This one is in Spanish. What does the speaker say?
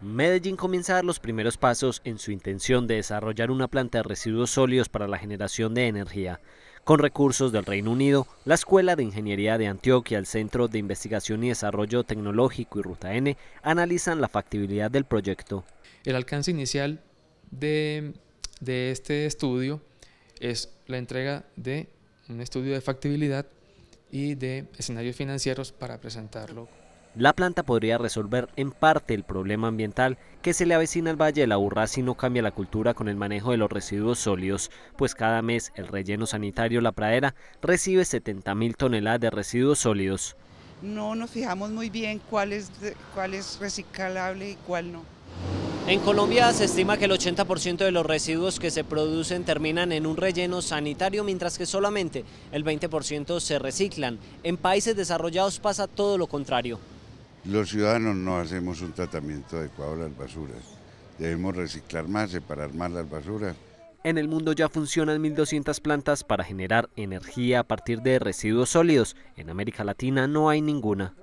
Medellín comienza a dar los primeros pasos en su intención de desarrollar una planta de residuos sólidos para la generación de energía. Con recursos del Reino Unido, la Escuela de Ingeniería de Antioquia, el Centro de Investigación y Desarrollo Tecnológico y Ruta N analizan la factibilidad del proyecto. El alcance inicial de, de este estudio es la entrega de un estudio de factibilidad y de escenarios financieros para presentarlo la planta podría resolver en parte el problema ambiental que se le avecina al Valle de la Burra si no cambia la cultura con el manejo de los residuos sólidos, pues cada mes el relleno sanitario La Pradera recibe 70.000 toneladas de residuos sólidos. No nos fijamos muy bien cuál es, cuál es reciclable y cuál no. En Colombia se estima que el 80% de los residuos que se producen terminan en un relleno sanitario, mientras que solamente el 20% se reciclan. En países desarrollados pasa todo lo contrario. Los ciudadanos no hacemos un tratamiento adecuado a las basuras. Debemos reciclar más, separar más las basuras. En el mundo ya funcionan 1.200 plantas para generar energía a partir de residuos sólidos. En América Latina no hay ninguna.